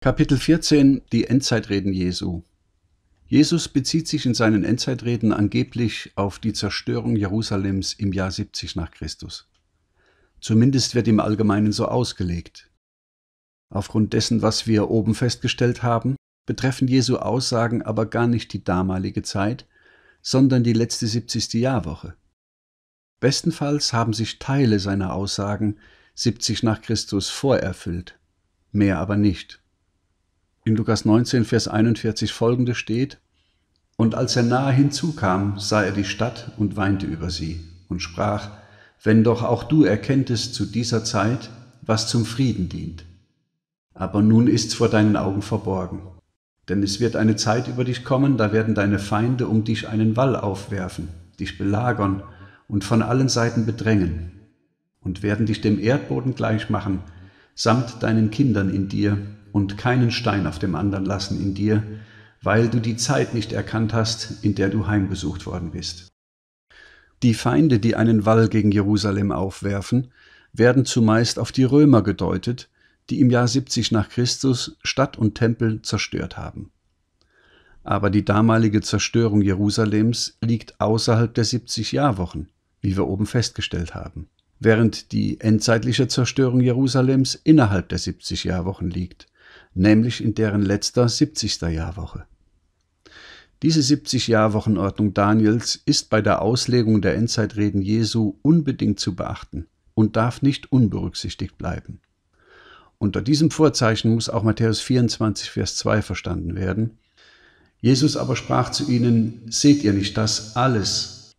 Kapitel 14 Die Endzeitreden Jesu Jesus bezieht sich in seinen Endzeitreden angeblich auf die Zerstörung Jerusalems im Jahr 70 nach Christus. Zumindest wird im Allgemeinen so ausgelegt. Aufgrund dessen, was wir oben festgestellt haben, betreffen Jesu Aussagen aber gar nicht die damalige Zeit, sondern die letzte 70. Jahrwoche. Bestenfalls haben sich Teile seiner Aussagen 70 nach Christus vorerfüllt, mehr aber nicht in Lukas 19, Vers 41 folgende steht, Und als er nahe hinzukam, sah er die Stadt und weinte über sie und sprach, Wenn doch auch du erkenntest zu dieser Zeit, was zum Frieden dient. Aber nun ist's vor deinen Augen verborgen. Denn es wird eine Zeit über dich kommen, da werden deine Feinde um dich einen Wall aufwerfen, dich belagern und von allen Seiten bedrängen und werden dich dem Erdboden gleichmachen, samt deinen Kindern in dir, und keinen Stein auf dem anderen lassen in dir, weil du die Zeit nicht erkannt hast, in der du heimgesucht worden bist. Die Feinde, die einen Wall gegen Jerusalem aufwerfen, werden zumeist auf die Römer gedeutet, die im Jahr 70 nach Christus Stadt und Tempel zerstört haben. Aber die damalige Zerstörung Jerusalems liegt außerhalb der 70 Jahrwochen, wie wir oben festgestellt haben, während die endzeitliche Zerstörung Jerusalems innerhalb der 70 Jahrwochen liegt – nämlich in deren letzter 70. Jahrwoche. Diese 70-Jahr-Wochenordnung Daniels ist bei der Auslegung der Endzeitreden Jesu unbedingt zu beachten und darf nicht unberücksichtigt bleiben. Unter diesem Vorzeichen muss auch Matthäus 24, Vers 2 verstanden werden. Jesus aber sprach zu ihnen, seht ihr nicht das alles?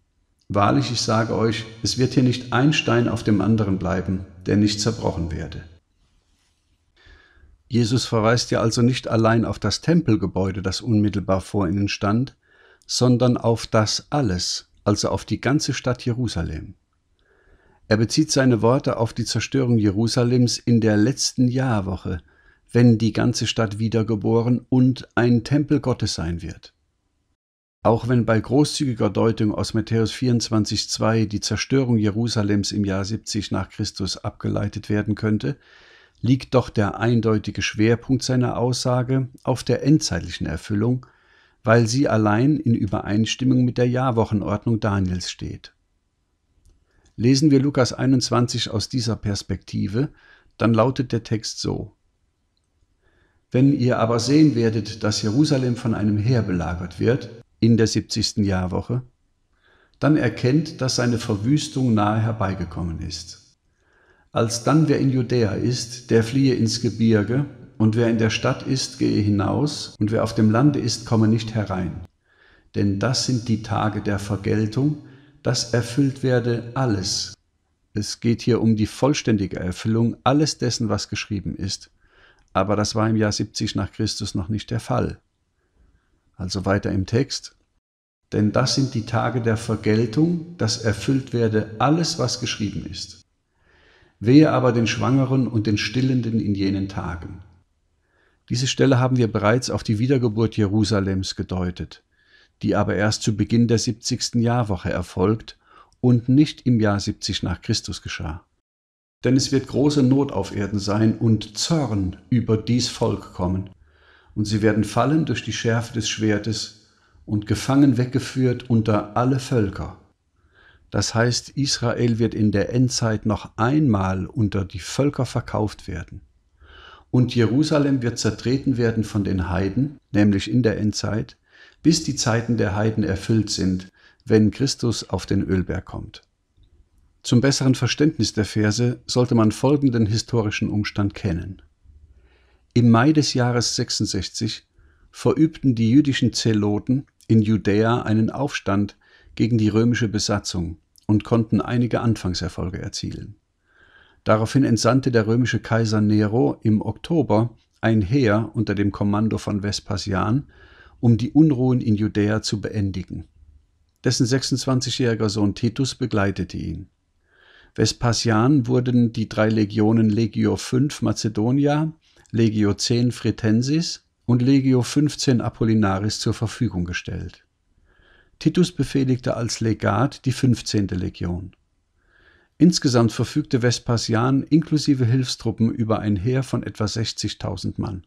Wahrlich, ich sage euch, es wird hier nicht ein Stein auf dem anderen bleiben, der nicht zerbrochen werde. Jesus verweist ja also nicht allein auf das Tempelgebäude, das unmittelbar vor ihnen stand, sondern auf das alles, also auf die ganze Stadt Jerusalem. Er bezieht seine Worte auf die Zerstörung Jerusalems in der letzten Jahrwoche, wenn die ganze Stadt wiedergeboren und ein Tempel Gottes sein wird. Auch wenn bei großzügiger Deutung aus Matthäus 24,2 die Zerstörung Jerusalems im Jahr 70 nach Christus abgeleitet werden könnte, liegt doch der eindeutige Schwerpunkt seiner Aussage auf der endzeitlichen Erfüllung, weil sie allein in Übereinstimmung mit der Jahrwochenordnung Daniels steht. Lesen wir Lukas 21 aus dieser Perspektive, dann lautet der Text so. Wenn ihr aber sehen werdet, dass Jerusalem von einem Heer belagert wird, in der 70. Jahrwoche, dann erkennt, dass seine Verwüstung nahe herbeigekommen ist. Als dann wer in Judäa ist, der fliehe ins Gebirge, und wer in der Stadt ist, gehe hinaus, und wer auf dem Lande ist, komme nicht herein. Denn das sind die Tage der Vergeltung, das erfüllt werde alles. Es geht hier um die vollständige Erfüllung alles dessen, was geschrieben ist. Aber das war im Jahr 70 nach Christus noch nicht der Fall. Also weiter im Text. Denn das sind die Tage der Vergeltung, das erfüllt werde alles, was geschrieben ist. Wehe aber den Schwangeren und den Stillenden in jenen Tagen. Diese Stelle haben wir bereits auf die Wiedergeburt Jerusalems gedeutet, die aber erst zu Beginn der 70. Jahrwoche erfolgt und nicht im Jahr 70 nach Christus geschah. Denn es wird große Not auf Erden sein und Zorn über dies Volk kommen. Und sie werden fallen durch die Schärfe des Schwertes und gefangen weggeführt unter alle Völker. Das heißt, Israel wird in der Endzeit noch einmal unter die Völker verkauft werden. Und Jerusalem wird zertreten werden von den Heiden, nämlich in der Endzeit, bis die Zeiten der Heiden erfüllt sind, wenn Christus auf den Ölberg kommt. Zum besseren Verständnis der Verse sollte man folgenden historischen Umstand kennen. Im Mai des Jahres 66 verübten die jüdischen Zeloten in Judäa einen Aufstand gegen die römische Besatzung und konnten einige Anfangserfolge erzielen. Daraufhin entsandte der römische Kaiser Nero im Oktober ein Heer unter dem Kommando von Vespasian, um die Unruhen in Judäa zu beendigen. Dessen 26-jähriger Sohn Titus begleitete ihn. Vespasian wurden die drei Legionen Legio 5 Macedonia, Legio 10 Fritensis und Legio 15 Apollinaris zur Verfügung gestellt. Titus befehligte als Legat die 15. Legion. Insgesamt verfügte Vespasian inklusive Hilfstruppen über ein Heer von etwa 60.000 Mann.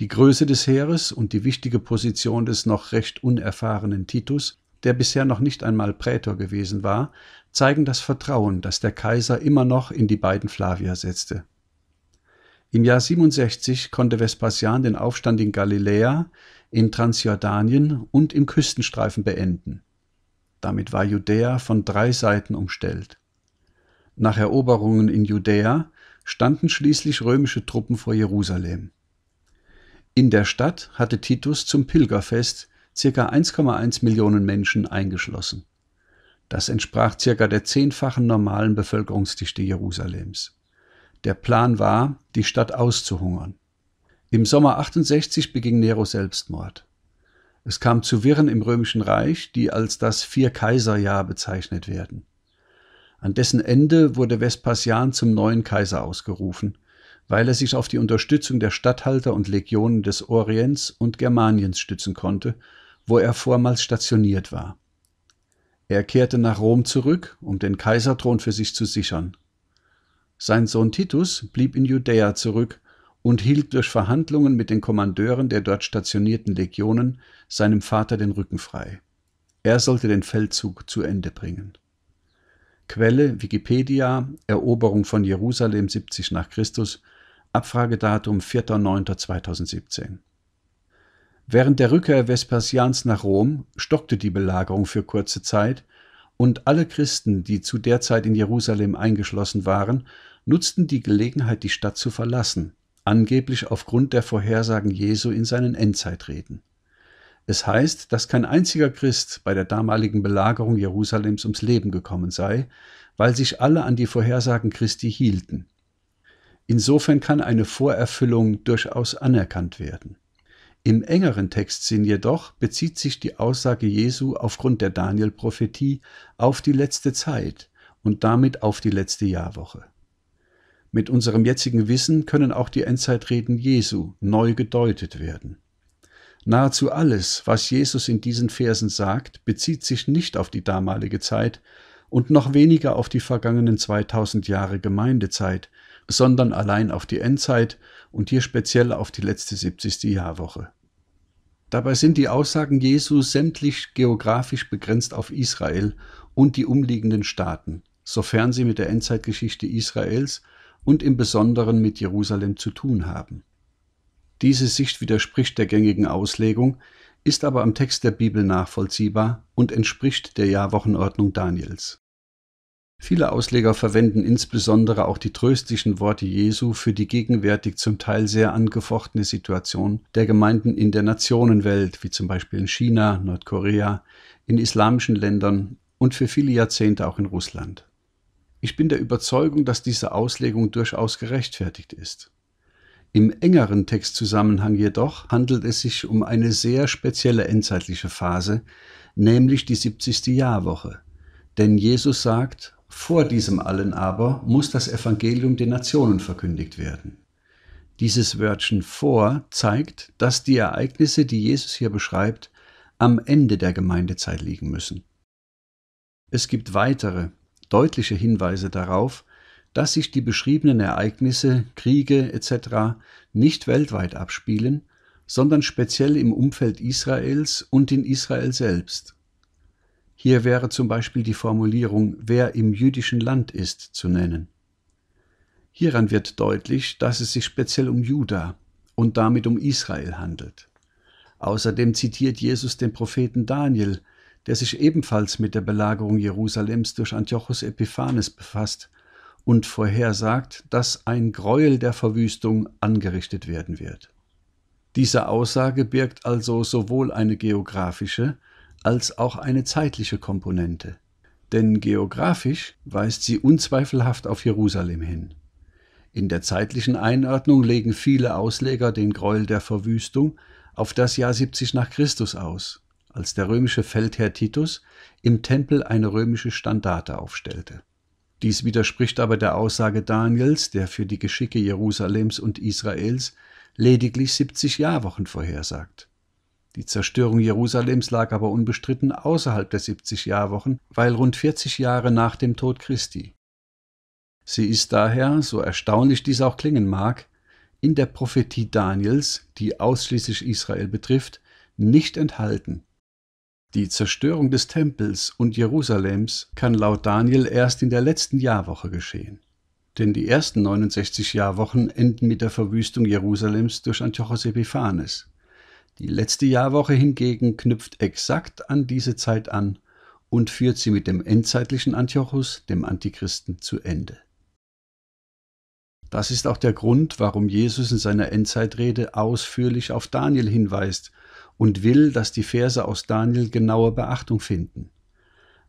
Die Größe des Heeres und die wichtige Position des noch recht unerfahrenen Titus, der bisher noch nicht einmal Prätor gewesen war, zeigen das Vertrauen, das der Kaiser immer noch in die beiden Flavier setzte. Im Jahr 67 konnte Vespasian den Aufstand in Galiläa, in Transjordanien und im Küstenstreifen beenden. Damit war Judäa von drei Seiten umstellt. Nach Eroberungen in Judäa standen schließlich römische Truppen vor Jerusalem. In der Stadt hatte Titus zum Pilgerfest ca. 1,1 Millionen Menschen eingeschlossen. Das entsprach ca. der zehnfachen normalen Bevölkerungsdichte Jerusalems. Der Plan war, die Stadt auszuhungern. Im Sommer 68 beging Nero Selbstmord. Es kam zu Wirren im Römischen Reich, die als das Vier-Kaiser-Jahr bezeichnet werden. An dessen Ende wurde Vespasian zum neuen Kaiser ausgerufen, weil er sich auf die Unterstützung der Statthalter und Legionen des Orients und Germaniens stützen konnte, wo er vormals stationiert war. Er kehrte nach Rom zurück, um den Kaiserthron für sich zu sichern. Sein Sohn Titus blieb in Judäa zurück und hielt durch Verhandlungen mit den Kommandeuren der dort stationierten Legionen seinem Vater den Rücken frei. Er sollte den Feldzug zu Ende bringen. Quelle Wikipedia, Eroberung von Jerusalem 70 nach Christus, Abfragedatum 4.9.2017. Während der Rückkehr Vespasians nach Rom stockte die Belagerung für kurze Zeit, und alle Christen, die zu der Zeit in Jerusalem eingeschlossen waren, nutzten die Gelegenheit, die Stadt zu verlassen angeblich aufgrund der Vorhersagen Jesu in seinen Endzeitreden. Es heißt, dass kein einziger Christ bei der damaligen Belagerung Jerusalems ums Leben gekommen sei, weil sich alle an die Vorhersagen Christi hielten. Insofern kann eine Vorerfüllung durchaus anerkannt werden. Im engeren Textsinn jedoch bezieht sich die Aussage Jesu aufgrund der Daniel-Prophetie auf die letzte Zeit und damit auf die letzte Jahrwoche. Mit unserem jetzigen Wissen können auch die Endzeitreden Jesu neu gedeutet werden. Nahezu alles, was Jesus in diesen Versen sagt, bezieht sich nicht auf die damalige Zeit und noch weniger auf die vergangenen 2000 Jahre Gemeindezeit, sondern allein auf die Endzeit und hier speziell auf die letzte 70. Jahrwoche. Dabei sind die Aussagen Jesu sämtlich geografisch begrenzt auf Israel und die umliegenden Staaten, sofern sie mit der Endzeitgeschichte Israels und im Besonderen mit Jerusalem zu tun haben. Diese Sicht widerspricht der gängigen Auslegung, ist aber am Text der Bibel nachvollziehbar und entspricht der Jahrwochenordnung Daniels. Viele Ausleger verwenden insbesondere auch die tröstlichen Worte Jesu für die gegenwärtig zum Teil sehr angefochtene Situation der Gemeinden in der Nationenwelt, wie zum Beispiel in China, Nordkorea, in islamischen Ländern und für viele Jahrzehnte auch in Russland. Ich bin der Überzeugung, dass diese Auslegung durchaus gerechtfertigt ist. Im engeren Textzusammenhang jedoch handelt es sich um eine sehr spezielle endzeitliche Phase, nämlich die 70. Jahrwoche. Denn Jesus sagt, vor diesem allen aber muss das Evangelium den Nationen verkündigt werden. Dieses Wörtchen vor zeigt, dass die Ereignisse, die Jesus hier beschreibt, am Ende der Gemeindezeit liegen müssen. Es gibt weitere, deutliche Hinweise darauf, dass sich die beschriebenen Ereignisse, Kriege etc. nicht weltweit abspielen, sondern speziell im Umfeld Israels und in Israel selbst. Hier wäre zum Beispiel die Formulierung wer im jüdischen Land ist zu nennen. Hieran wird deutlich, dass es sich speziell um Juda und damit um Israel handelt. Außerdem zitiert Jesus den Propheten Daniel, der sich ebenfalls mit der Belagerung Jerusalems durch Antiochus Epiphanes befasst und vorhersagt, dass ein Gräuel der Verwüstung angerichtet werden wird. Diese Aussage birgt also sowohl eine geografische als auch eine zeitliche Komponente, denn geografisch weist sie unzweifelhaft auf Jerusalem hin. In der zeitlichen Einordnung legen viele Ausleger den Gräuel der Verwüstung auf das Jahr 70 nach Christus aus als der römische Feldherr Titus im Tempel eine römische Standarte aufstellte. Dies widerspricht aber der Aussage Daniels, der für die Geschicke Jerusalems und Israels lediglich 70 Jahrwochen vorhersagt. Die Zerstörung Jerusalems lag aber unbestritten außerhalb der 70 Jahrwochen, weil rund 40 Jahre nach dem Tod Christi. Sie ist daher, so erstaunlich dies auch klingen mag, in der Prophetie Daniels, die ausschließlich Israel betrifft, nicht enthalten, die Zerstörung des Tempels und Jerusalems kann laut Daniel erst in der letzten Jahrwoche geschehen. Denn die ersten 69 Jahrwochen enden mit der Verwüstung Jerusalems durch Antiochos Epiphanes. Die letzte Jahrwoche hingegen knüpft exakt an diese Zeit an und führt sie mit dem endzeitlichen Antiochus, dem Antichristen, zu Ende. Das ist auch der Grund, warum Jesus in seiner Endzeitrede ausführlich auf Daniel hinweist und will, dass die Verse aus Daniel genaue Beachtung finden.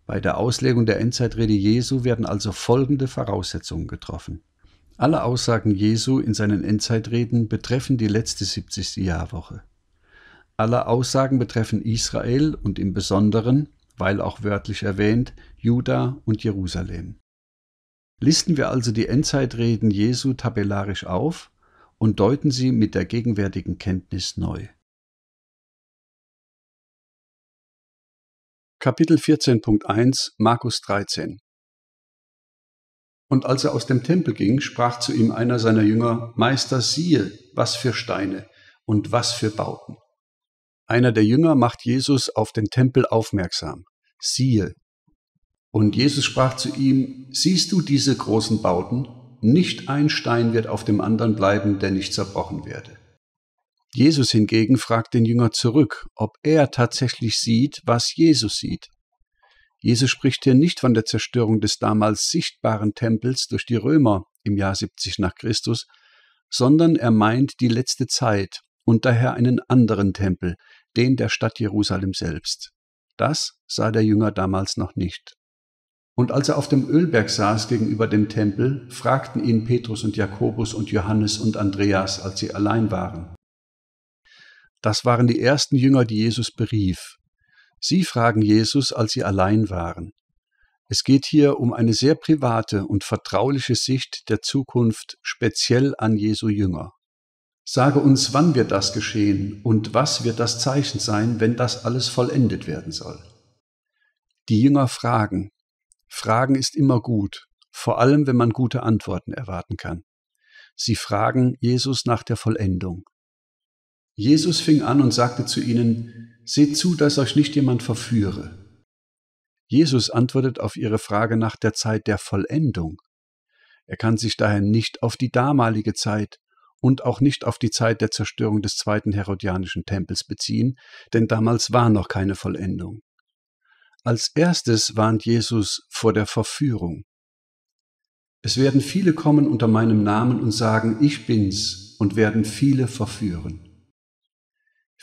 Bei der Auslegung der Endzeitrede Jesu werden also folgende Voraussetzungen getroffen. Alle Aussagen Jesu in seinen Endzeitreden betreffen die letzte 70. Jahrwoche. Alle Aussagen betreffen Israel und im Besonderen, weil auch wörtlich erwähnt, Juda und Jerusalem. Listen wir also die Endzeitreden Jesu tabellarisch auf und deuten sie mit der gegenwärtigen Kenntnis neu. Kapitel 14.1 Markus 13 Und als er aus dem Tempel ging, sprach zu ihm einer seiner Jünger, Meister, siehe, was für Steine und was für Bauten. Einer der Jünger macht Jesus auf den Tempel aufmerksam, siehe. Und Jesus sprach zu ihm, siehst du diese großen Bauten? Nicht ein Stein wird auf dem anderen bleiben, der nicht zerbrochen werde. Jesus hingegen fragt den Jünger zurück, ob er tatsächlich sieht, was Jesus sieht. Jesus spricht hier nicht von der Zerstörung des damals sichtbaren Tempels durch die Römer im Jahr 70 nach Christus, sondern er meint die letzte Zeit und daher einen anderen Tempel, den der Stadt Jerusalem selbst. Das sah der Jünger damals noch nicht. Und als er auf dem Ölberg saß gegenüber dem Tempel, fragten ihn Petrus und Jakobus und Johannes und Andreas, als sie allein waren. Das waren die ersten Jünger, die Jesus berief. Sie fragen Jesus, als sie allein waren. Es geht hier um eine sehr private und vertrauliche Sicht der Zukunft speziell an Jesu Jünger. Sage uns, wann wird das geschehen und was wird das Zeichen sein, wenn das alles vollendet werden soll? Die Jünger fragen. Fragen ist immer gut, vor allem wenn man gute Antworten erwarten kann. Sie fragen Jesus nach der Vollendung. Jesus fing an und sagte zu ihnen, Seht zu, dass euch nicht jemand verführe. Jesus antwortet auf ihre Frage nach der Zeit der Vollendung. Er kann sich daher nicht auf die damalige Zeit und auch nicht auf die Zeit der Zerstörung des zweiten Herodianischen Tempels beziehen, denn damals war noch keine Vollendung. Als erstes warnt Jesus vor der Verführung. Es werden viele kommen unter meinem Namen und sagen, ich bin's, und werden viele verführen.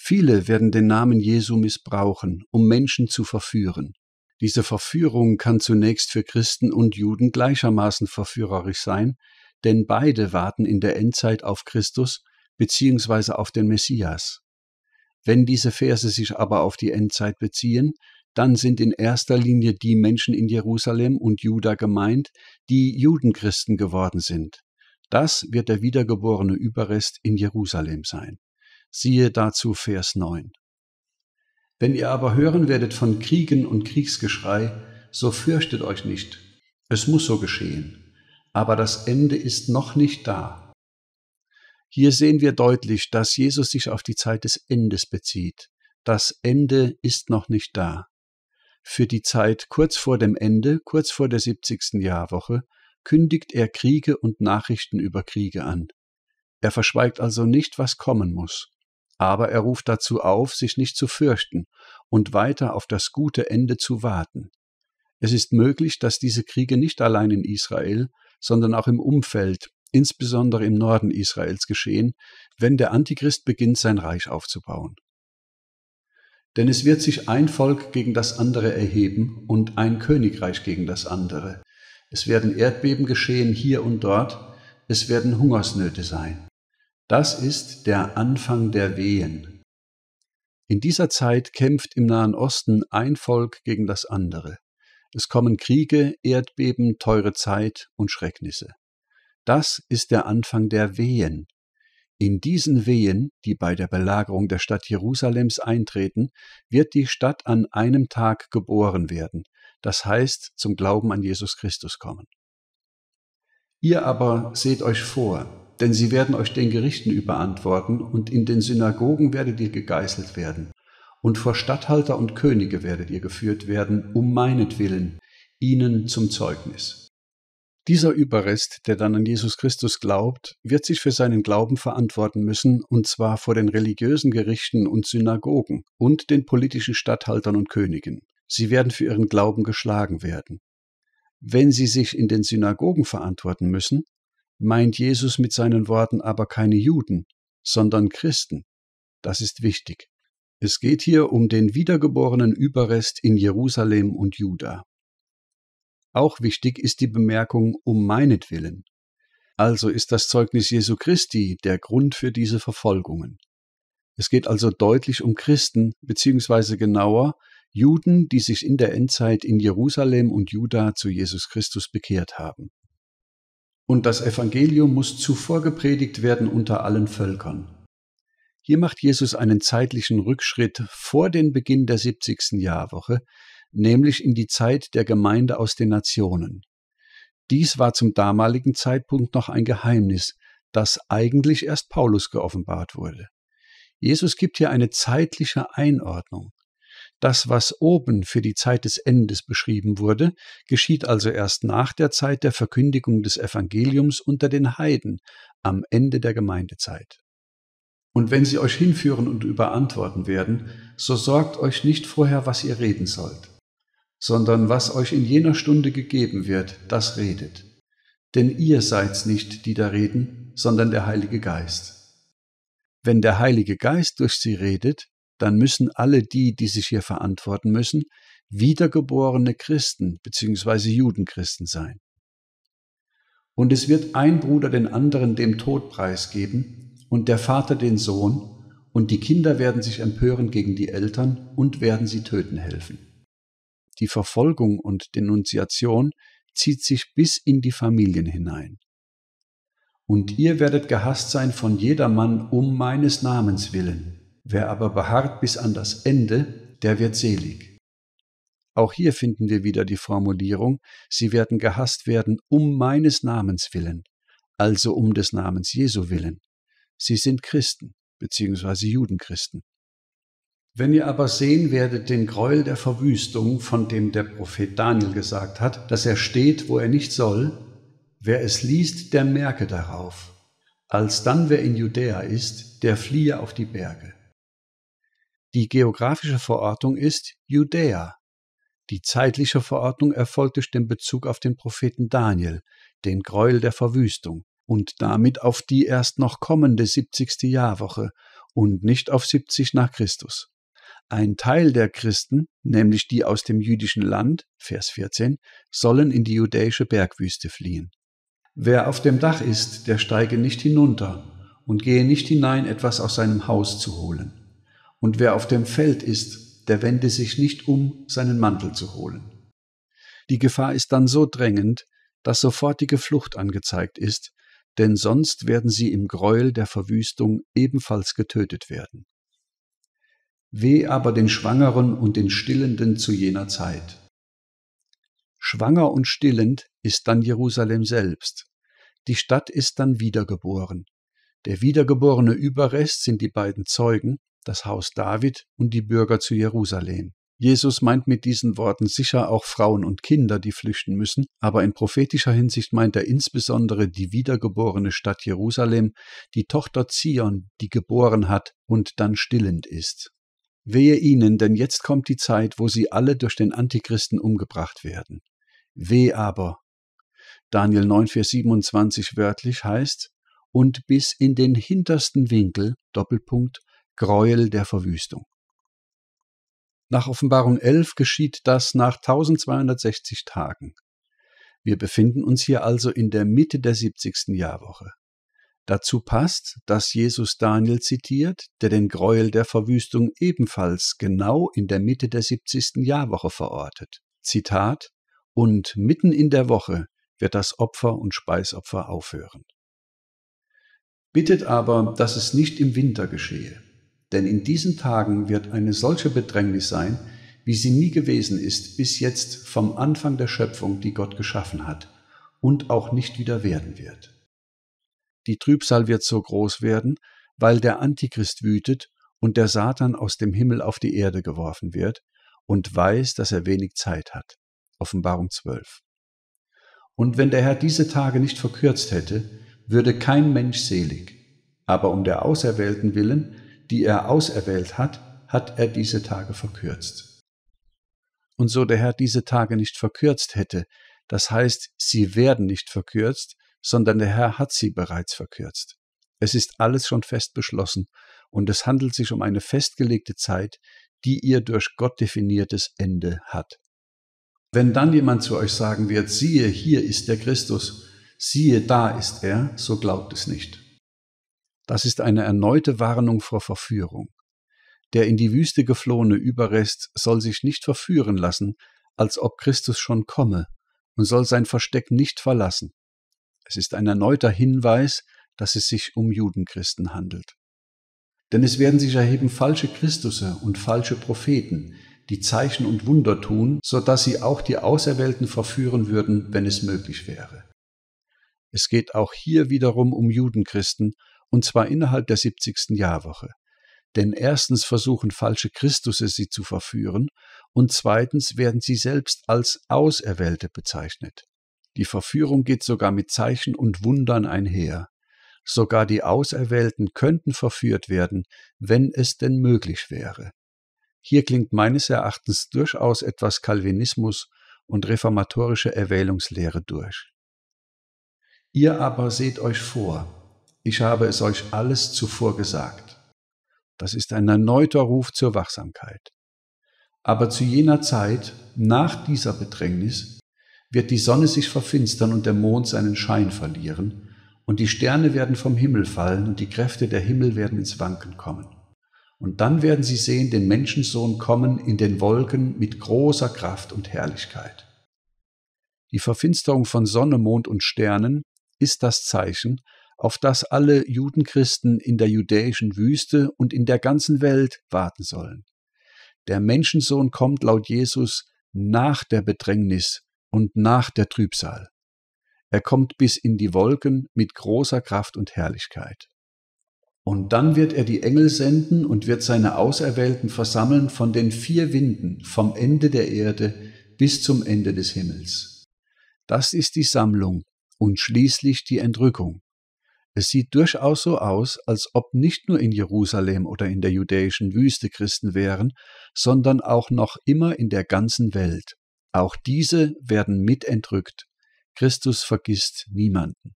Viele werden den Namen Jesu missbrauchen, um Menschen zu verführen. Diese Verführung kann zunächst für Christen und Juden gleichermaßen verführerisch sein, denn beide warten in der Endzeit auf Christus bzw. auf den Messias. Wenn diese Verse sich aber auf die Endzeit beziehen, dann sind in erster Linie die Menschen in Jerusalem und Juda gemeint, die Judenchristen geworden sind. Das wird der wiedergeborene Überrest in Jerusalem sein. Siehe dazu Vers 9. Wenn ihr aber hören werdet von Kriegen und Kriegsgeschrei, so fürchtet euch nicht. Es muss so geschehen. Aber das Ende ist noch nicht da. Hier sehen wir deutlich, dass Jesus sich auf die Zeit des Endes bezieht. Das Ende ist noch nicht da. Für die Zeit kurz vor dem Ende, kurz vor der 70. Jahrwoche, kündigt er Kriege und Nachrichten über Kriege an. Er verschweigt also nicht, was kommen muss. Aber er ruft dazu auf, sich nicht zu fürchten und weiter auf das gute Ende zu warten. Es ist möglich, dass diese Kriege nicht allein in Israel, sondern auch im Umfeld, insbesondere im Norden Israels geschehen, wenn der Antichrist beginnt, sein Reich aufzubauen. Denn es wird sich ein Volk gegen das andere erheben und ein Königreich gegen das andere. Es werden Erdbeben geschehen hier und dort, es werden Hungersnöte sein. Das ist der Anfang der Wehen. In dieser Zeit kämpft im Nahen Osten ein Volk gegen das andere. Es kommen Kriege, Erdbeben, teure Zeit und Schrecknisse. Das ist der Anfang der Wehen. In diesen Wehen, die bei der Belagerung der Stadt Jerusalems eintreten, wird die Stadt an einem Tag geboren werden, das heißt zum Glauben an Jesus Christus kommen. Ihr aber seht euch vor, denn sie werden euch den Gerichten überantworten, und in den Synagogen werdet ihr gegeißelt werden, und vor Statthalter und Könige werdet ihr geführt werden, um meinetwillen, ihnen zum Zeugnis. Dieser Überrest, der dann an Jesus Christus glaubt, wird sich für seinen Glauben verantworten müssen, und zwar vor den religiösen Gerichten und Synagogen und den politischen Statthaltern und Königen. Sie werden für ihren Glauben geschlagen werden. Wenn sie sich in den Synagogen verantworten müssen, meint Jesus mit seinen Worten aber keine Juden, sondern Christen. Das ist wichtig. Es geht hier um den wiedergeborenen Überrest in Jerusalem und Juda. Auch wichtig ist die Bemerkung um meinetwillen. Also ist das Zeugnis Jesu Christi der Grund für diese Verfolgungen. Es geht also deutlich um Christen, beziehungsweise genauer Juden, die sich in der Endzeit in Jerusalem und Juda zu Jesus Christus bekehrt haben. Und das Evangelium muss zuvor gepredigt werden unter allen Völkern. Hier macht Jesus einen zeitlichen Rückschritt vor den Beginn der 70. Jahrwoche, nämlich in die Zeit der Gemeinde aus den Nationen. Dies war zum damaligen Zeitpunkt noch ein Geheimnis, das eigentlich erst Paulus geoffenbart wurde. Jesus gibt hier eine zeitliche Einordnung. Das, was oben für die Zeit des Endes beschrieben wurde, geschieht also erst nach der Zeit der Verkündigung des Evangeliums unter den Heiden, am Ende der Gemeindezeit. Und wenn sie euch hinführen und überantworten werden, so sorgt euch nicht vorher, was ihr reden sollt, sondern was euch in jener Stunde gegeben wird, das redet. Denn ihr seid's nicht, die da reden, sondern der Heilige Geist. Wenn der Heilige Geist durch sie redet, dann müssen alle die, die sich hier verantworten müssen, wiedergeborene Christen bzw. Judenchristen sein. Und es wird ein Bruder den anderen dem Tod preisgeben und der Vater den Sohn, und die Kinder werden sich empören gegen die Eltern und werden sie töten helfen. Die Verfolgung und Denunziation zieht sich bis in die Familien hinein. Und ihr werdet gehasst sein von jedermann um meines Namens willen. Wer aber beharrt bis an das Ende, der wird selig. Auch hier finden wir wieder die Formulierung, sie werden gehasst werden um meines Namens willen, also um des Namens Jesu willen. Sie sind Christen, beziehungsweise Judenchristen. Wenn ihr aber sehen werdet den Gräuel der Verwüstung, von dem der Prophet Daniel gesagt hat, dass er steht, wo er nicht soll, wer es liest, der merke darauf. Als dann wer in Judäa ist, der fliehe auf die Berge. Die geografische Verortung ist Judäa. Die zeitliche Verordnung erfolgt durch den Bezug auf den Propheten Daniel, den Gräuel der Verwüstung, und damit auf die erst noch kommende 70. Jahrwoche und nicht auf 70 nach Christus. Ein Teil der Christen, nämlich die aus dem jüdischen Land, Vers 14, sollen in die judäische Bergwüste fliehen. Wer auf dem Dach ist, der steige nicht hinunter und gehe nicht hinein, etwas aus seinem Haus zu holen. Und wer auf dem Feld ist, der wende sich nicht um, seinen Mantel zu holen. Die Gefahr ist dann so drängend, dass sofortige Flucht angezeigt ist, denn sonst werden sie im Gräuel der Verwüstung ebenfalls getötet werden. Weh aber den Schwangeren und den Stillenden zu jener Zeit. Schwanger und stillend ist dann Jerusalem selbst. Die Stadt ist dann wiedergeboren. Der wiedergeborene Überrest sind die beiden Zeugen, das Haus David und die Bürger zu Jerusalem. Jesus meint mit diesen Worten sicher auch Frauen und Kinder, die flüchten müssen, aber in prophetischer Hinsicht meint er insbesondere die wiedergeborene Stadt Jerusalem, die Tochter Zion, die geboren hat und dann stillend ist. Wehe ihnen, denn jetzt kommt die Zeit, wo sie alle durch den Antichristen umgebracht werden. Weh aber. Daniel 9, Vers 27 wörtlich heißt, und bis in den hintersten Winkel, Doppelpunkt, Gräuel der Verwüstung. Nach Offenbarung 11 geschieht das nach 1260 Tagen. Wir befinden uns hier also in der Mitte der 70. Jahrwoche. Dazu passt, dass Jesus Daniel zitiert, der den Gräuel der Verwüstung ebenfalls genau in der Mitte der 70. Jahrwoche verortet. Zitat Und mitten in der Woche wird das Opfer und Speisopfer aufhören. Bittet aber, dass es nicht im Winter geschehe. Denn in diesen Tagen wird eine solche Bedrängnis sein, wie sie nie gewesen ist bis jetzt vom Anfang der Schöpfung, die Gott geschaffen hat, und auch nicht wieder werden wird. Die Trübsal wird so groß werden, weil der Antichrist wütet und der Satan aus dem Himmel auf die Erde geworfen wird und weiß, dass er wenig Zeit hat. Offenbarung 12. Und wenn der Herr diese Tage nicht verkürzt hätte, würde kein Mensch selig. Aber um der Auserwählten willen die er auserwählt hat, hat er diese Tage verkürzt. Und so der Herr diese Tage nicht verkürzt hätte, das heißt, sie werden nicht verkürzt, sondern der Herr hat sie bereits verkürzt. Es ist alles schon fest beschlossen und es handelt sich um eine festgelegte Zeit, die ihr durch Gott definiertes Ende hat. Wenn dann jemand zu euch sagen wird, siehe, hier ist der Christus, siehe, da ist er, so glaubt es nicht. Das ist eine erneute Warnung vor Verführung. Der in die Wüste geflohene Überrest soll sich nicht verführen lassen, als ob Christus schon komme, und soll sein Versteck nicht verlassen. Es ist ein erneuter Hinweis, dass es sich um Judenchristen handelt. Denn es werden sich erheben falsche Christusse und falsche Propheten, die Zeichen und Wunder tun, so dass sie auch die Auserwählten verführen würden, wenn es möglich wäre. Es geht auch hier wiederum um Judenchristen und zwar innerhalb der 70. Jahrwoche. Denn erstens versuchen falsche Christusse sie zu verführen und zweitens werden sie selbst als Auserwählte bezeichnet. Die Verführung geht sogar mit Zeichen und Wundern einher. Sogar die Auserwählten könnten verführt werden, wenn es denn möglich wäre. Hier klingt meines Erachtens durchaus etwas Calvinismus und reformatorische Erwählungslehre durch. Ihr aber seht euch vor, ich habe es euch alles zuvor gesagt. Das ist ein erneuter Ruf zur Wachsamkeit. Aber zu jener Zeit, nach dieser Bedrängnis, wird die Sonne sich verfinstern und der Mond seinen Schein verlieren, und die Sterne werden vom Himmel fallen und die Kräfte der Himmel werden ins Wanken kommen. Und dann werden sie sehen, den Menschensohn kommen in den Wolken mit großer Kraft und Herrlichkeit. Die Verfinsterung von Sonne, Mond und Sternen ist das Zeichen, auf das alle Judenchristen in der judäischen Wüste und in der ganzen Welt warten sollen. Der Menschensohn kommt laut Jesus nach der Bedrängnis und nach der Trübsal. Er kommt bis in die Wolken mit großer Kraft und Herrlichkeit. Und dann wird er die Engel senden und wird seine Auserwählten versammeln von den vier Winden, vom Ende der Erde bis zum Ende des Himmels. Das ist die Sammlung und schließlich die Entrückung. Es sieht durchaus so aus, als ob nicht nur in Jerusalem oder in der judäischen Wüste Christen wären, sondern auch noch immer in der ganzen Welt. Auch diese werden mit entrückt. Christus vergisst niemanden.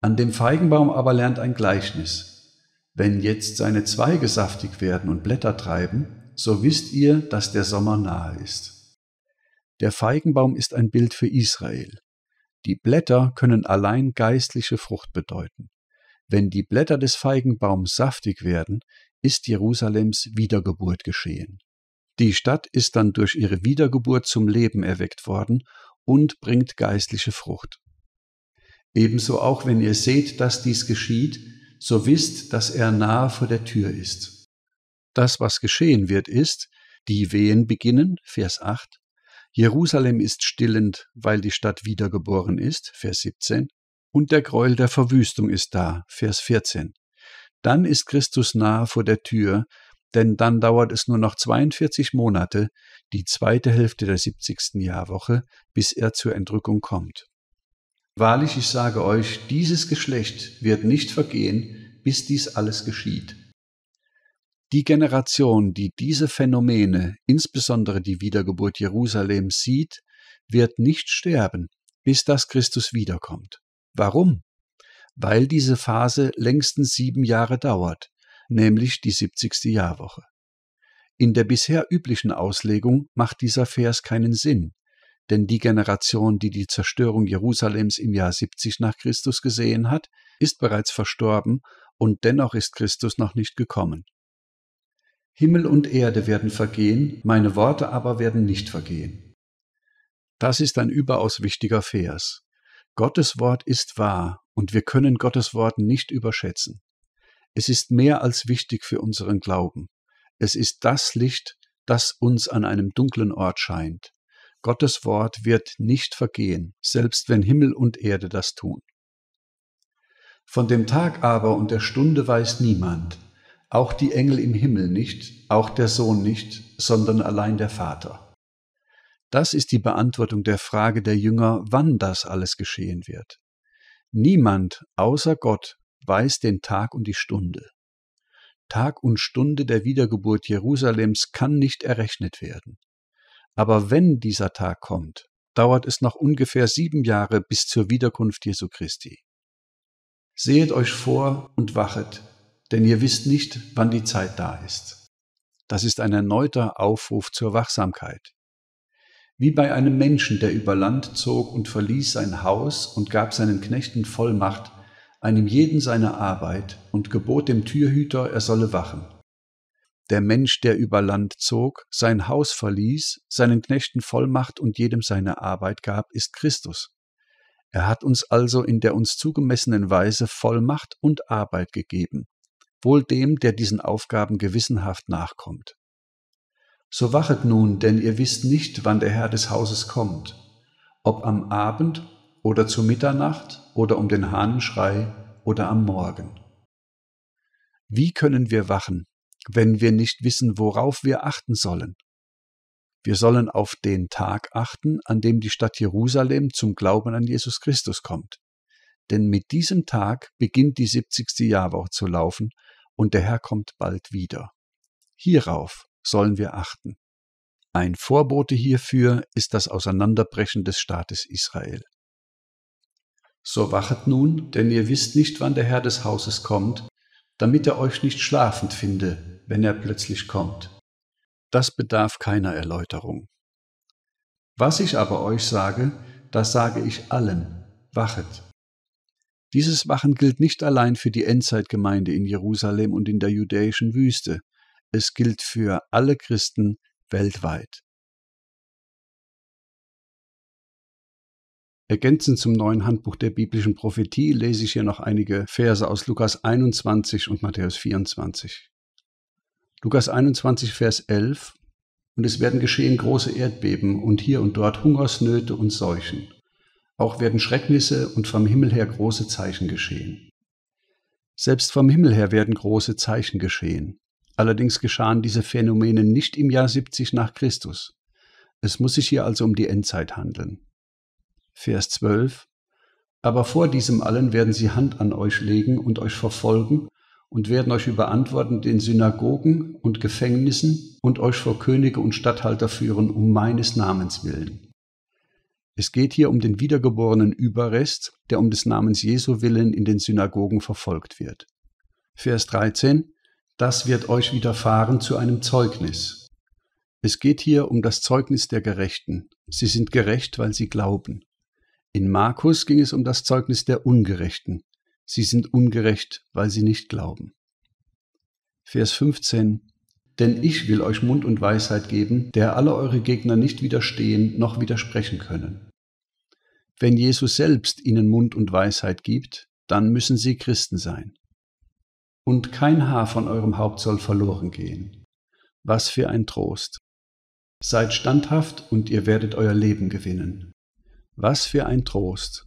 An dem Feigenbaum aber lernt ein Gleichnis. Wenn jetzt seine Zweige saftig werden und Blätter treiben, so wisst ihr, dass der Sommer nahe ist. Der Feigenbaum ist ein Bild für Israel. Die Blätter können allein geistliche Frucht bedeuten. Wenn die Blätter des Feigenbaums saftig werden, ist Jerusalems Wiedergeburt geschehen. Die Stadt ist dann durch ihre Wiedergeburt zum Leben erweckt worden und bringt geistliche Frucht. Ebenso auch wenn ihr seht, dass dies geschieht, so wisst, dass er nahe vor der Tür ist. Das, was geschehen wird, ist, die Wehen beginnen, Vers 8, Jerusalem ist stillend, weil die Stadt wiedergeboren ist, Vers 17, und der Gräuel der Verwüstung ist da, Vers 14. Dann ist Christus nahe vor der Tür, denn dann dauert es nur noch 42 Monate, die zweite Hälfte der 70. Jahrwoche, bis er zur Entrückung kommt. Wahrlich, ich sage euch, dieses Geschlecht wird nicht vergehen, bis dies alles geschieht. Die Generation, die diese Phänomene, insbesondere die Wiedergeburt Jerusalems, sieht, wird nicht sterben, bis das Christus wiederkommt. Warum? Weil diese Phase längstens sieben Jahre dauert, nämlich die 70. Jahrwoche. In der bisher üblichen Auslegung macht dieser Vers keinen Sinn, denn die Generation, die die Zerstörung Jerusalems im Jahr 70 nach Christus gesehen hat, ist bereits verstorben und dennoch ist Christus noch nicht gekommen. Himmel und Erde werden vergehen, meine Worte aber werden nicht vergehen. Das ist ein überaus wichtiger Vers. Gottes Wort ist wahr und wir können Gottes Wort nicht überschätzen. Es ist mehr als wichtig für unseren Glauben. Es ist das Licht, das uns an einem dunklen Ort scheint. Gottes Wort wird nicht vergehen, selbst wenn Himmel und Erde das tun. Von dem Tag aber und der Stunde weiß niemand, auch die Engel im Himmel nicht, auch der Sohn nicht, sondern allein der Vater. Das ist die Beantwortung der Frage der Jünger, wann das alles geschehen wird. Niemand außer Gott weiß den Tag und die Stunde. Tag und Stunde der Wiedergeburt Jerusalems kann nicht errechnet werden. Aber wenn dieser Tag kommt, dauert es noch ungefähr sieben Jahre bis zur Wiederkunft Jesu Christi. Sehet euch vor und wachet, denn ihr wisst nicht, wann die Zeit da ist. Das ist ein erneuter Aufruf zur Wachsamkeit. Wie bei einem Menschen, der über Land zog und verließ sein Haus und gab seinen Knechten Vollmacht, einem jeden seine Arbeit und gebot dem Türhüter, er solle wachen. Der Mensch, der über Land zog, sein Haus verließ, seinen Knechten Vollmacht und jedem seine Arbeit gab, ist Christus. Er hat uns also in der uns zugemessenen Weise Vollmacht und Arbeit gegeben, wohl dem, der diesen Aufgaben gewissenhaft nachkommt. So wachet nun, denn ihr wisst nicht, wann der Herr des Hauses kommt, ob am Abend oder zu Mitternacht oder um den Hahnenschrei oder am Morgen. Wie können wir wachen, wenn wir nicht wissen, worauf wir achten sollen? Wir sollen auf den Tag achten, an dem die Stadt Jerusalem zum Glauben an Jesus Christus kommt denn mit diesem Tag beginnt die 70. Jahrwoche zu laufen und der Herr kommt bald wieder. Hierauf sollen wir achten. Ein Vorbote hierfür ist das Auseinanderbrechen des Staates Israel. So wachet nun, denn ihr wisst nicht, wann der Herr des Hauses kommt, damit er euch nicht schlafend finde, wenn er plötzlich kommt. Das bedarf keiner Erläuterung. Was ich aber euch sage, das sage ich allen, wachet. Dieses Wachen gilt nicht allein für die Endzeitgemeinde in Jerusalem und in der judäischen Wüste, es gilt für alle Christen weltweit. Ergänzend zum neuen Handbuch der biblischen Prophetie lese ich hier noch einige Verse aus Lukas 21 und Matthäus 24. Lukas 21, Vers 11 Und es werden geschehen große Erdbeben und hier und dort Hungersnöte und Seuchen auch werden Schrecknisse und vom Himmel her große Zeichen geschehen. Selbst vom Himmel her werden große Zeichen geschehen. Allerdings geschahen diese Phänomene nicht im Jahr 70 nach Christus. Es muss sich hier also um die Endzeit handeln. Vers 12 aber vor diesem allen werden sie Hand an euch legen und euch verfolgen und werden euch überantworten den Synagogen und Gefängnissen und euch vor Könige und Statthalter führen um meines Namens willen. Es geht hier um den wiedergeborenen Überrest, der um des Namens Jesu willen in den Synagogen verfolgt wird. Vers 13 Das wird euch widerfahren zu einem Zeugnis. Es geht hier um das Zeugnis der Gerechten. Sie sind gerecht, weil sie glauben. In Markus ging es um das Zeugnis der Ungerechten. Sie sind ungerecht, weil sie nicht glauben. Vers 15 denn ich will euch Mund und Weisheit geben, der alle eure Gegner nicht widerstehen noch widersprechen können. Wenn Jesus selbst ihnen Mund und Weisheit gibt, dann müssen sie Christen sein. Und kein Haar von eurem Haupt soll verloren gehen. Was für ein Trost. Seid standhaft und ihr werdet euer Leben gewinnen. Was für ein Trost.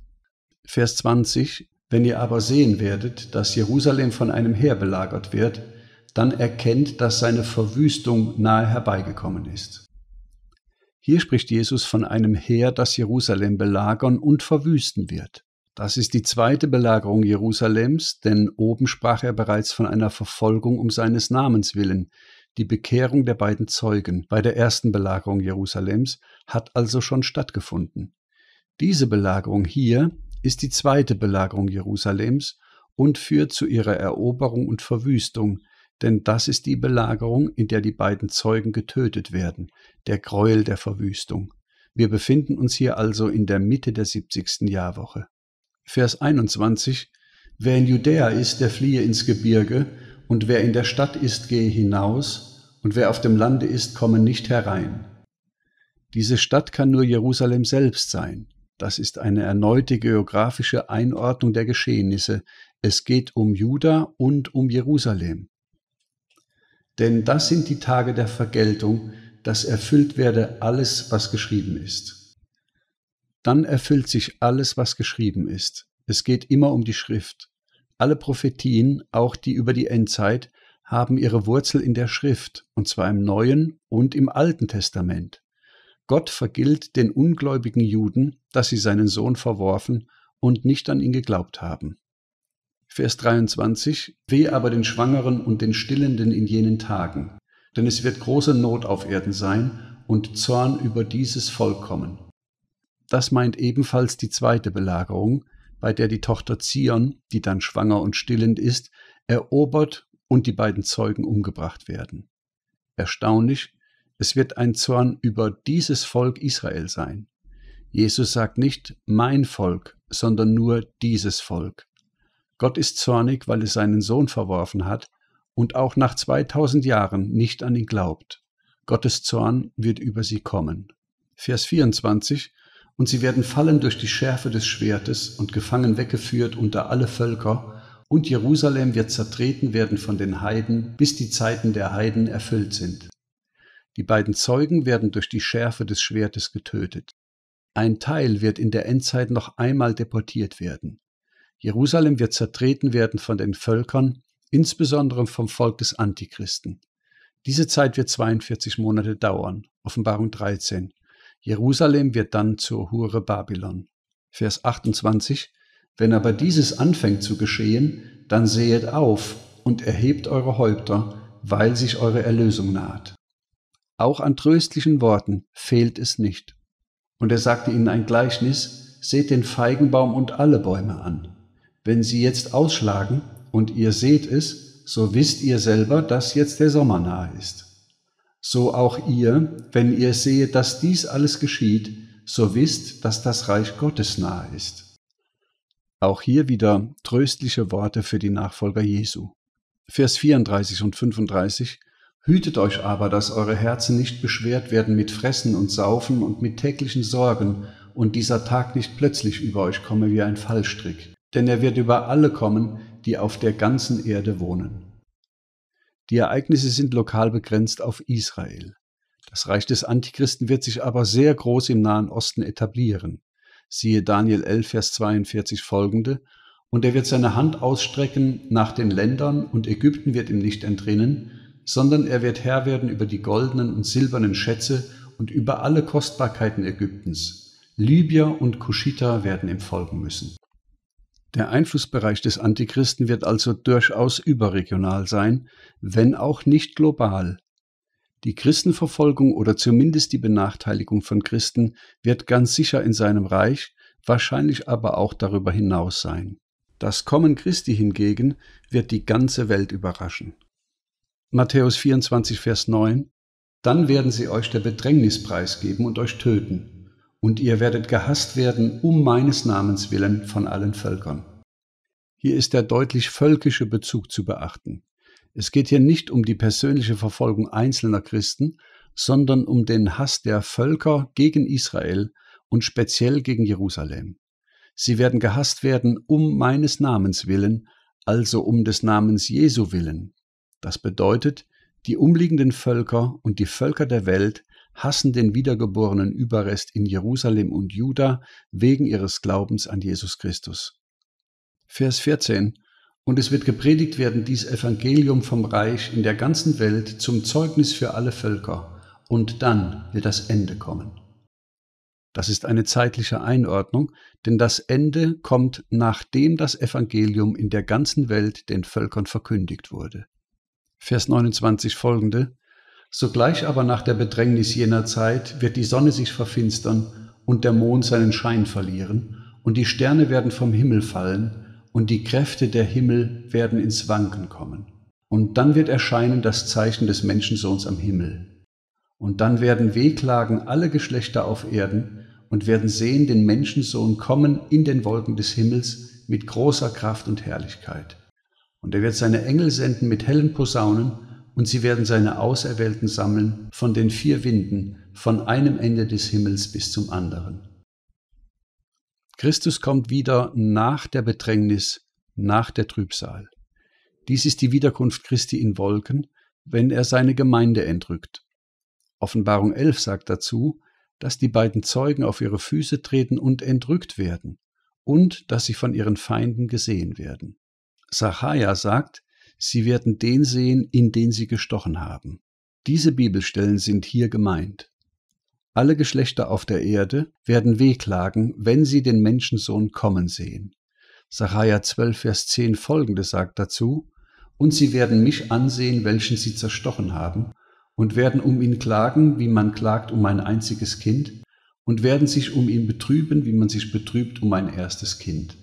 Vers 20. Wenn ihr aber sehen werdet, dass Jerusalem von einem Heer belagert wird, dann erkennt, dass seine Verwüstung nahe herbeigekommen ist. Hier spricht Jesus von einem Heer, das Jerusalem belagern und verwüsten wird. Das ist die zweite Belagerung Jerusalems, denn oben sprach er bereits von einer Verfolgung um seines Namens willen, die Bekehrung der beiden Zeugen bei der ersten Belagerung Jerusalems hat also schon stattgefunden. Diese Belagerung hier ist die zweite Belagerung Jerusalems und führt zu ihrer Eroberung und Verwüstung, denn das ist die Belagerung, in der die beiden Zeugen getötet werden, der Gräuel der Verwüstung. Wir befinden uns hier also in der Mitte der 70. Jahrwoche. Vers 21 Wer in Judäa ist, der fliehe ins Gebirge, und wer in der Stadt ist, gehe hinaus, und wer auf dem Lande ist, komme nicht herein. Diese Stadt kann nur Jerusalem selbst sein. Das ist eine erneute geografische Einordnung der Geschehnisse. Es geht um Juda und um Jerusalem. Denn das sind die Tage der Vergeltung, dass erfüllt werde alles, was geschrieben ist. Dann erfüllt sich alles, was geschrieben ist. Es geht immer um die Schrift. Alle Prophetien, auch die über die Endzeit, haben ihre Wurzel in der Schrift, und zwar im Neuen und im Alten Testament. Gott vergilt den ungläubigen Juden, dass sie seinen Sohn verworfen und nicht an ihn geglaubt haben. Vers 23, Weh aber den Schwangeren und den Stillenden in jenen Tagen, denn es wird große Not auf Erden sein und Zorn über dieses Volk kommen. Das meint ebenfalls die zweite Belagerung, bei der die Tochter Zion, die dann schwanger und stillend ist, erobert und die beiden Zeugen umgebracht werden. Erstaunlich, es wird ein Zorn über dieses Volk Israel sein. Jesus sagt nicht mein Volk, sondern nur dieses Volk. Gott ist zornig, weil es seinen Sohn verworfen hat und auch nach 2000 Jahren nicht an ihn glaubt. Gottes Zorn wird über sie kommen. Vers 24 Und sie werden fallen durch die Schärfe des Schwertes und gefangen weggeführt unter alle Völker, und Jerusalem wird zertreten werden von den Heiden, bis die Zeiten der Heiden erfüllt sind. Die beiden Zeugen werden durch die Schärfe des Schwertes getötet. Ein Teil wird in der Endzeit noch einmal deportiert werden. Jerusalem wird zertreten werden von den Völkern, insbesondere vom Volk des Antichristen. Diese Zeit wird 42 Monate dauern. Offenbarung 13. Jerusalem wird dann zur Hure Babylon. Vers 28. Wenn aber dieses anfängt zu geschehen, dann sehet auf und erhebt eure Häupter, weil sich eure Erlösung naht. Auch an tröstlichen Worten fehlt es nicht. Und er sagte ihnen ein Gleichnis, seht den Feigenbaum und alle Bäume an. Wenn sie jetzt ausschlagen und ihr seht es, so wisst ihr selber, dass jetzt der Sommer nahe ist. So auch ihr, wenn ihr seht, dass dies alles geschieht, so wisst, dass das Reich Gottes nahe ist. Auch hier wieder tröstliche Worte für die Nachfolger Jesu. Vers 34 und 35 Hütet euch aber, dass eure Herzen nicht beschwert werden mit Fressen und Saufen und mit täglichen Sorgen und dieser Tag nicht plötzlich über euch komme wie ein Fallstrick denn er wird über alle kommen, die auf der ganzen Erde wohnen. Die Ereignisse sind lokal begrenzt auf Israel. Das Reich des Antichristen wird sich aber sehr groß im Nahen Osten etablieren. Siehe Daniel 11, Vers 42 folgende. Und er wird seine Hand ausstrecken nach den Ländern und Ägypten wird ihm nicht entrinnen, sondern er wird Herr werden über die goldenen und silbernen Schätze und über alle Kostbarkeiten Ägyptens. Libyer und Kuschiter werden ihm folgen müssen. Der Einflussbereich des Antichristen wird also durchaus überregional sein, wenn auch nicht global. Die Christenverfolgung oder zumindest die Benachteiligung von Christen wird ganz sicher in seinem Reich, wahrscheinlich aber auch darüber hinaus sein. Das Kommen Christi hingegen wird die ganze Welt überraschen. Matthäus 24, Vers 9 Dann werden sie euch der Bedrängnis preisgeben und euch töten und ihr werdet gehasst werden um meines Namens willen von allen Völkern. Hier ist der deutlich völkische Bezug zu beachten. Es geht hier nicht um die persönliche Verfolgung einzelner Christen, sondern um den Hass der Völker gegen Israel und speziell gegen Jerusalem. Sie werden gehasst werden um meines Namens willen, also um des Namens Jesu willen. Das bedeutet, die umliegenden Völker und die Völker der Welt hassen den wiedergeborenen Überrest in Jerusalem und Juda wegen ihres Glaubens an Jesus Christus. Vers 14 Und es wird gepredigt werden dies Evangelium vom Reich in der ganzen Welt zum Zeugnis für alle Völker, und dann wird das Ende kommen. Das ist eine zeitliche Einordnung, denn das Ende kommt, nachdem das Evangelium in der ganzen Welt den Völkern verkündigt wurde. Vers 29 folgende Sogleich aber nach der Bedrängnis jener Zeit wird die Sonne sich verfinstern und der Mond seinen Schein verlieren, und die Sterne werden vom Himmel fallen, und die Kräfte der Himmel werden ins Wanken kommen. Und dann wird erscheinen das Zeichen des Menschensohns am Himmel. Und dann werden wehklagen alle Geschlechter auf Erden und werden sehen den Menschensohn kommen in den Wolken des Himmels mit großer Kraft und Herrlichkeit. Und er wird seine Engel senden mit hellen Posaunen, und sie werden seine Auserwählten sammeln von den vier Winden, von einem Ende des Himmels bis zum anderen. Christus kommt wieder nach der Bedrängnis, nach der Trübsal. Dies ist die Wiederkunft Christi in Wolken, wenn er seine Gemeinde entrückt. Offenbarung 11 sagt dazu, dass die beiden Zeugen auf ihre Füße treten und entrückt werden und dass sie von ihren Feinden gesehen werden. Sacharja sagt, Sie werden den sehen, in den sie gestochen haben. Diese Bibelstellen sind hier gemeint. Alle Geschlechter auf der Erde werden wehklagen, wenn sie den Menschensohn kommen sehen. Sacharja 12, Vers 10 folgende sagt dazu, Und sie werden mich ansehen, welchen sie zerstochen haben, und werden um ihn klagen, wie man klagt um ein einziges Kind, und werden sich um ihn betrüben, wie man sich betrübt um ein erstes Kind.